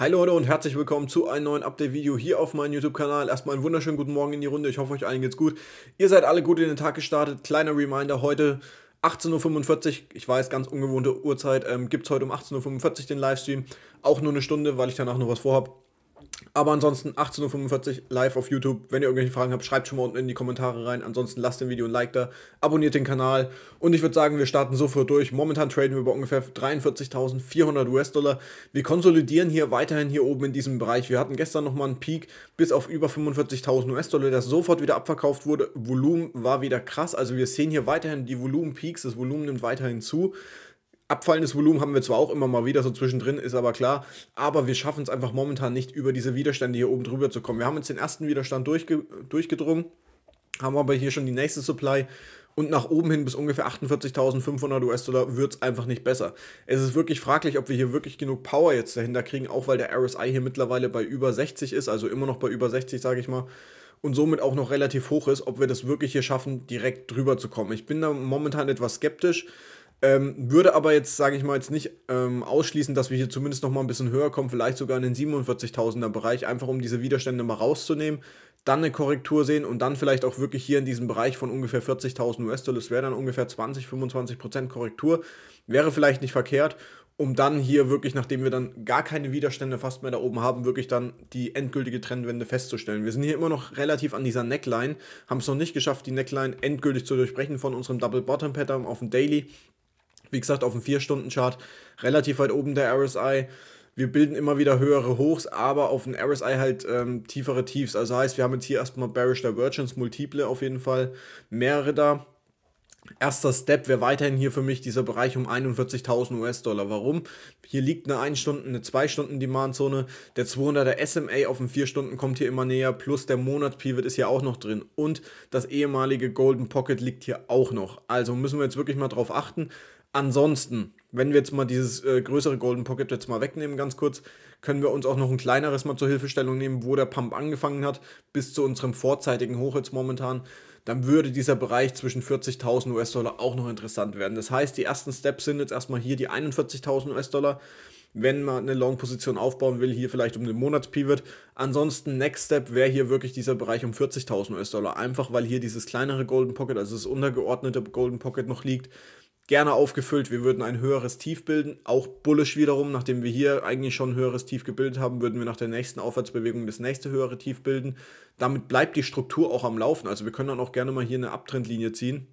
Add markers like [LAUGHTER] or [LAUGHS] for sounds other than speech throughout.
Hi Leute und herzlich willkommen zu einem neuen Update-Video hier auf meinem YouTube-Kanal. Erstmal einen wunderschönen guten Morgen in die Runde. Ich hoffe, euch allen geht's gut. Ihr seid alle gut in den Tag gestartet. Kleiner Reminder, heute 18.45 Uhr, ich weiß, ganz ungewohnte Uhrzeit, ähm, gibt es heute um 18.45 Uhr den Livestream. Auch nur eine Stunde, weil ich danach noch was vorhab. Aber ansonsten 18.45 Uhr live auf YouTube. Wenn ihr irgendwelche Fragen habt, schreibt schon mal unten in die Kommentare rein. Ansonsten lasst dem Video ein Like da, abonniert den Kanal. Und ich würde sagen, wir starten sofort durch. Momentan traden wir bei ungefähr 43.400 US-Dollar. Wir konsolidieren hier weiterhin hier oben in diesem Bereich. Wir hatten gestern nochmal einen Peak bis auf über 45.000 US-Dollar, der sofort wieder abverkauft wurde. Volumen war wieder krass. Also wir sehen hier weiterhin die Volumen-Peaks. Das Volumen nimmt weiterhin zu. Abfallendes Volumen haben wir zwar auch immer mal wieder so zwischendrin, ist aber klar, aber wir schaffen es einfach momentan nicht, über diese Widerstände hier oben drüber zu kommen. Wir haben jetzt den ersten Widerstand durchge durchgedrungen, haben aber hier schon die nächste Supply und nach oben hin bis ungefähr 48.500 US-Dollar wird es einfach nicht besser. Es ist wirklich fraglich, ob wir hier wirklich genug Power jetzt dahinter kriegen, auch weil der RSI hier mittlerweile bei über 60 ist, also immer noch bei über 60, sage ich mal, und somit auch noch relativ hoch ist, ob wir das wirklich hier schaffen, direkt drüber zu kommen. Ich bin da momentan etwas skeptisch. Ähm, würde aber jetzt, sage ich mal, jetzt nicht ähm, ausschließen, dass wir hier zumindest noch mal ein bisschen höher kommen, vielleicht sogar in den 47.000er Bereich, einfach um diese Widerstände mal rauszunehmen, dann eine Korrektur sehen und dann vielleicht auch wirklich hier in diesem Bereich von ungefähr 40.000 US-Dollar, das wäre dann ungefähr 20, 25 Korrektur, wäre vielleicht nicht verkehrt, um dann hier wirklich, nachdem wir dann gar keine Widerstände fast mehr da oben haben, wirklich dann die endgültige Trendwende festzustellen. Wir sind hier immer noch relativ an dieser Neckline, haben es noch nicht geschafft, die Neckline endgültig zu durchbrechen von unserem Double Bottom Pattern auf dem Daily. Wie gesagt, auf dem 4-Stunden-Chart relativ weit oben der RSI. Wir bilden immer wieder höhere Hochs, aber auf dem RSI halt ähm, tiefere Tiefs. Also heißt, wir haben jetzt hier erstmal Bearish Divergence, Multiple auf jeden Fall, mehrere da. Erster Step wäre weiterhin hier für mich dieser Bereich um 41.000 US-Dollar. Warum? Hier liegt eine 1 Stunden, eine 2 Stunden Demandzone. Der 200er SMA auf den 4 Stunden kommt hier immer näher. Plus der Monatspivot ist hier auch noch drin. Und das ehemalige Golden Pocket liegt hier auch noch. Also müssen wir jetzt wirklich mal drauf achten. Ansonsten, wenn wir jetzt mal dieses äh, größere Golden Pocket jetzt mal wegnehmen, ganz kurz, können wir uns auch noch ein kleineres mal zur Hilfestellung nehmen, wo der Pump angefangen hat, bis zu unserem vorzeitigen Hoch jetzt momentan. Dann würde dieser Bereich zwischen 40.000 US-Dollar auch noch interessant werden. Das heißt, die ersten Steps sind jetzt erstmal hier die 41.000 US-Dollar wenn man eine Long-Position aufbauen will, hier vielleicht um den Monatspivot. Ansonsten, Next Step wäre hier wirklich dieser Bereich um 40.000 US-Dollar. Einfach weil hier dieses kleinere Golden Pocket, also das untergeordnete Golden Pocket noch liegt gerne aufgefüllt. Wir würden ein höheres Tief bilden. Auch bullisch wiederum, nachdem wir hier eigentlich schon ein höheres Tief gebildet haben, würden wir nach der nächsten Aufwärtsbewegung das nächste höhere Tief bilden. Damit bleibt die Struktur auch am Laufen. Also wir können dann auch gerne mal hier eine Abtrendlinie ziehen.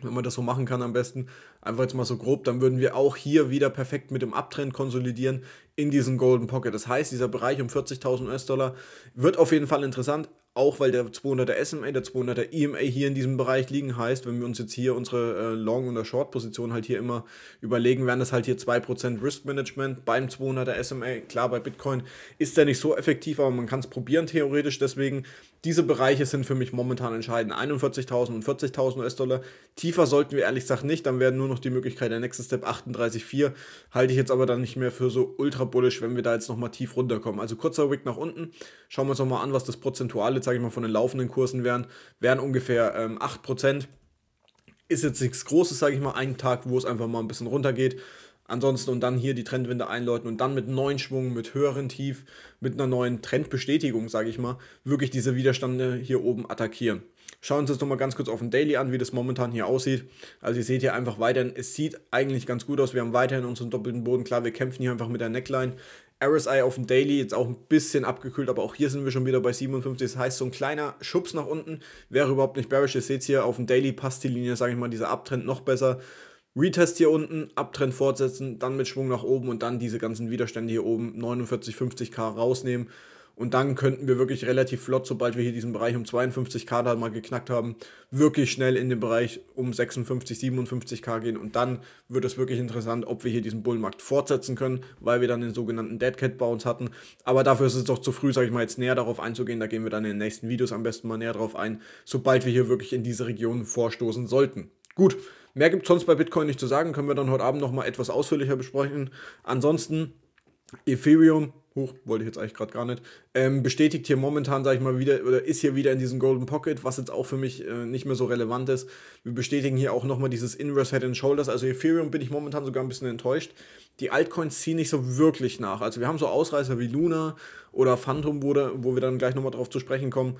Wenn man das so machen kann am besten, einfach jetzt mal so grob, dann würden wir auch hier wieder perfekt mit dem Abtrend konsolidieren in diesem Golden Pocket. Das heißt, dieser Bereich um 40.000 US-Dollar wird auf jeden Fall interessant, auch weil der 200er SMA, der 200er EMA hier in diesem Bereich liegen, heißt, wenn wir uns jetzt hier unsere äh, Long- oder Short-Position halt hier immer überlegen, wären das halt hier 2% Risk-Management beim 200er SMA. Klar, bei Bitcoin ist der nicht so effektiv, aber man kann es probieren theoretisch. Deswegen, diese Bereiche sind für mich momentan entscheidend. 41.000 und 40.000 US-Dollar. Tiefer sollten wir ehrlich gesagt nicht, dann wäre nur noch die Möglichkeit der nächste Step 38,4. Halte ich jetzt aber dann nicht mehr für so ultra bullish, wenn wir da jetzt nochmal tief runterkommen. Also kurzer Wick nach unten. Schauen wir uns nochmal an, was das prozentuale sage ich mal, von den laufenden Kursen wären, wären ungefähr ähm, 8%. Ist jetzt nichts Großes, sage ich mal, ein Tag, wo es einfach mal ein bisschen runtergeht. Ansonsten und dann hier die Trendwende einläuten und dann mit neuen Schwungen, mit höheren Tief, mit einer neuen Trendbestätigung, sage ich mal, wirklich diese Widerstände hier oben attackieren. Schauen wir uns jetzt nochmal ganz kurz auf den Daily an, wie das momentan hier aussieht. Also ihr seht hier einfach weiterhin, es sieht eigentlich ganz gut aus. Wir haben weiterhin unseren doppelten Boden. Klar, wir kämpfen hier einfach mit der Neckline. RSI auf dem Daily jetzt auch ein bisschen abgekühlt, aber auch hier sind wir schon wieder bei 57. Das heißt, so ein kleiner Schubs nach unten wäre überhaupt nicht bearish. Ihr seht hier auf dem Daily passt die Linie, sage ich mal, dieser Abtrend noch besser. Retest hier unten, Abtrend fortsetzen, dann mit Schwung nach oben und dann diese ganzen Widerstände hier oben 49, 50k rausnehmen und dann könnten wir wirklich relativ flott, sobald wir hier diesen Bereich um 52k da halt mal geknackt haben, wirklich schnell in den Bereich um 56, 57k gehen. Und dann wird es wirklich interessant, ob wir hier diesen Bullmarkt fortsetzen können, weil wir dann den sogenannten Dead Cat Bounce hatten. Aber dafür ist es doch zu früh, sage ich mal, jetzt näher darauf einzugehen. Da gehen wir dann in den nächsten Videos am besten mal näher darauf ein, sobald wir hier wirklich in diese Region vorstoßen sollten. Gut, mehr gibt es sonst bei Bitcoin nicht zu sagen, können wir dann heute Abend nochmal etwas ausführlicher besprechen. Ansonsten Ethereum, hoch, wollte ich jetzt eigentlich gerade gar nicht, ähm, bestätigt hier momentan, sage ich mal, wieder, oder ist hier wieder in diesem Golden Pocket, was jetzt auch für mich äh, nicht mehr so relevant ist. Wir bestätigen hier auch nochmal dieses Inverse Head and Shoulders, also Ethereum bin ich momentan sogar ein bisschen enttäuscht. Die Altcoins ziehen nicht so wirklich nach. Also wir haben so Ausreißer wie Luna oder Phantom, wo, da, wo wir dann gleich nochmal drauf zu sprechen kommen,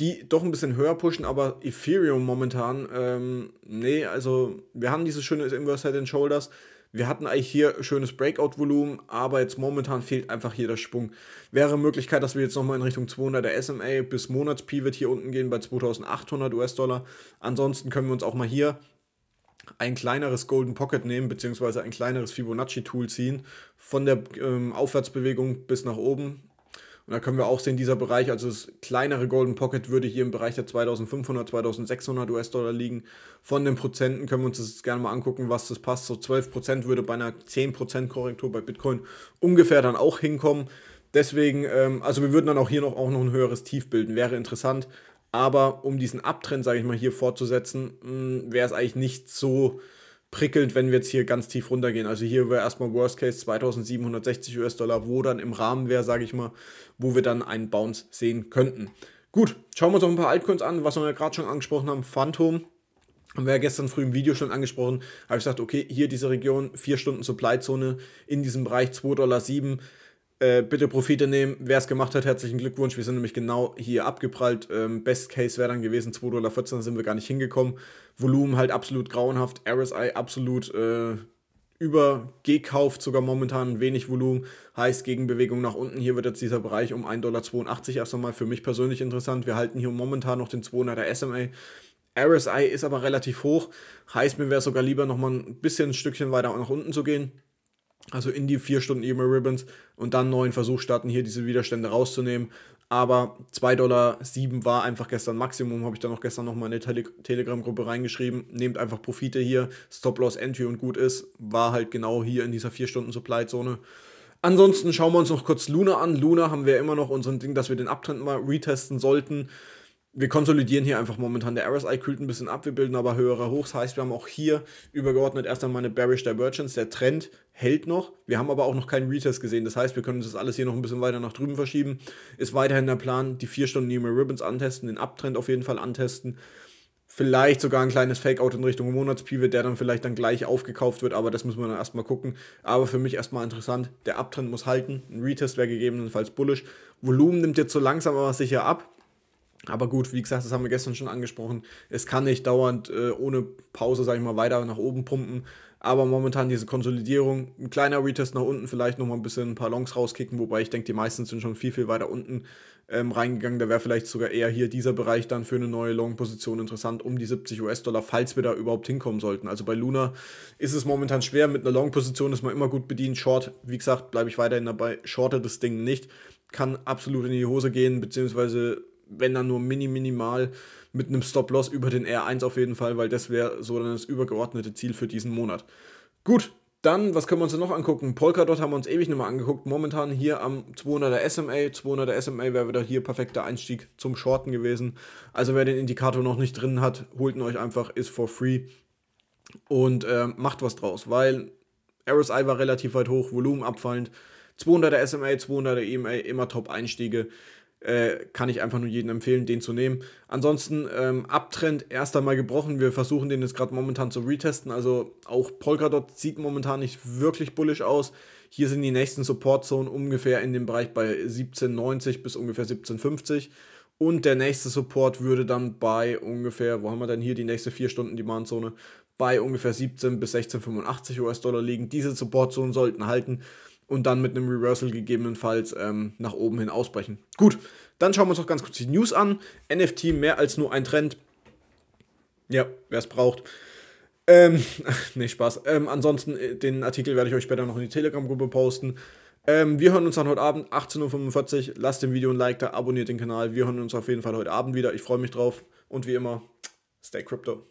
die doch ein bisschen höher pushen, aber Ethereum momentan, ähm, nee, also wir haben dieses schöne Inverse Head and Shoulders, wir hatten eigentlich hier schönes Breakout-Volumen, aber jetzt momentan fehlt einfach hier der Schwung. Wäre Möglichkeit, dass wir jetzt nochmal in Richtung 200 der SMA bis Monatspivot hier unten gehen bei 2800 US-Dollar. Ansonsten können wir uns auch mal hier ein kleineres Golden Pocket nehmen, beziehungsweise ein kleineres Fibonacci-Tool ziehen, von der ähm, Aufwärtsbewegung bis nach oben und da können wir auch sehen, dieser Bereich, also das kleinere Golden Pocket würde hier im Bereich der 2500, 2600 US-Dollar liegen. Von den Prozenten können wir uns das gerne mal angucken, was das passt. So 12% würde bei einer 10% Korrektur bei Bitcoin ungefähr dann auch hinkommen. Deswegen, ähm, also wir würden dann auch hier noch, auch noch ein höheres Tief bilden, wäre interessant. Aber um diesen Abtrend, sage ich mal, hier fortzusetzen, hm, wäre es eigentlich nicht so prickelnd, wenn wir jetzt hier ganz tief runtergehen. Also hier wäre erstmal Worst Case 2760 US-Dollar, wo dann im Rahmen wäre, sage ich mal, wo wir dann einen Bounce sehen könnten. Gut, schauen wir uns noch ein paar Altcoins an, was wir ja gerade schon angesprochen haben, Phantom. Haben wir ja gestern früh im Video schon angesprochen, habe ich gesagt, okay, hier diese Region, 4 Stunden Supply-Zone in diesem Bereich 2,7 Dollar äh, bitte Profite nehmen. Wer es gemacht hat, herzlichen Glückwunsch. Wir sind nämlich genau hier abgeprallt. Ähm, Best Case wäre dann gewesen 2,14 Dollar, sind wir gar nicht hingekommen. Volumen halt absolut grauenhaft. RSI absolut äh, übergekauft, sogar momentan wenig Volumen. Heißt Gegenbewegung nach unten. Hier wird jetzt dieser Bereich um 1,82 Dollar erst einmal für mich persönlich interessant. Wir halten hier momentan noch den 200er SMA. RSI ist aber relativ hoch. Heißt, mir wäre sogar lieber nochmal ein bisschen ein Stückchen weiter nach unten zu gehen also in die vier Stunden EMA Ribbons und dann neuen Versuch starten, hier diese Widerstände rauszunehmen. Aber 2,7 Dollar war einfach gestern Maximum, habe ich dann auch gestern nochmal in die Tele Telegram-Gruppe reingeschrieben. Nehmt einfach Profite hier, Stop-Loss Entry und gut ist. War halt genau hier in dieser 4-Stunden-Supply-Zone. Ansonsten schauen wir uns noch kurz Luna an. Luna haben wir immer noch unseren Ding, dass wir den Abtrend mal retesten sollten wir konsolidieren hier einfach momentan. Der RSI kühlt ein bisschen ab, wir bilden aber höhere Hochs. Heißt, wir haben auch hier übergeordnet erst einmal eine Bearish Divergence. Der Trend hält noch. Wir haben aber auch noch keinen Retest gesehen. Das heißt, wir können das alles hier noch ein bisschen weiter nach drüben verschieben. Ist weiterhin der Plan, die 4 Stunden Near Ribbons antesten, den Uptrend auf jeden Fall antesten. Vielleicht sogar ein kleines Fake-Out in Richtung Monatspivot, der dann vielleicht dann gleich aufgekauft wird, aber das müssen wir dann erstmal gucken. Aber für mich erstmal interessant, der Uptrend muss halten, ein Retest wäre gegebenenfalls bullish. Volumen nimmt jetzt so langsam aber sicher ab aber gut, wie gesagt, das haben wir gestern schon angesprochen. Es kann nicht dauernd äh, ohne Pause, sage ich mal, weiter nach oben pumpen. Aber momentan diese Konsolidierung, ein kleiner Retest nach unten, vielleicht nochmal ein bisschen ein paar Longs rauskicken, wobei ich denke, die meisten sind schon viel, viel weiter unten ähm, reingegangen. Da wäre vielleicht sogar eher hier dieser Bereich dann für eine neue Long-Position interessant, um die 70 US-Dollar, falls wir da überhaupt hinkommen sollten. Also bei Luna ist es momentan schwer, mit einer Long-Position ist man immer gut bedient. Short, wie gesagt, bleibe ich weiterhin dabei, shorte das Ding nicht. Kann absolut in die Hose gehen, beziehungsweise wenn dann nur mini, minimal mit einem Stop-Loss über den R1 auf jeden Fall, weil das wäre so dann das übergeordnete Ziel für diesen Monat. Gut, dann, was können wir uns noch angucken? Polkadot haben wir uns ewig nochmal angeguckt. Momentan hier am 200er SMA. 200er SMA wäre wieder hier perfekter Einstieg zum Shorten gewesen. Also wer den Indikator noch nicht drin hat, holt ihn euch einfach, ist for free und äh, macht was draus, weil RSI war relativ weit hoch, Volumen abfallend. 200er SMA, 200er EMA, immer Top-Einstiege. Äh, kann ich einfach nur jedem empfehlen, den zu nehmen. Ansonsten, ähm, Abtrend erst einmal gebrochen. Wir versuchen den jetzt gerade momentan zu retesten. Also auch Polkadot sieht momentan nicht wirklich bullisch aus. Hier sind die nächsten Support-Zonen ungefähr in dem Bereich bei 17,90 bis ungefähr 17,50. Und der nächste Support würde dann bei ungefähr, wo haben wir denn hier die nächste 4-Stunden-Demand-Zone? Bei ungefähr 17 bis 16,85 US-Dollar liegen. Diese Support-Zonen sollten halten und dann mit einem Reversal gegebenenfalls ähm, nach oben hin ausbrechen. Gut, dann schauen wir uns noch ganz kurz die News an. NFT mehr als nur ein Trend. Ja, wer es braucht. Ähm, [LAUGHS] nee, Spaß. Ähm, ansonsten, äh, den Artikel werde ich euch später noch in die Telegram-Gruppe posten. Ähm, wir hören uns dann heute Abend, 18.45 Uhr. Lasst dem Video ein Like da, abonniert den Kanal. Wir hören uns auf jeden Fall heute Abend wieder. Ich freue mich drauf. Und wie immer, stay crypto.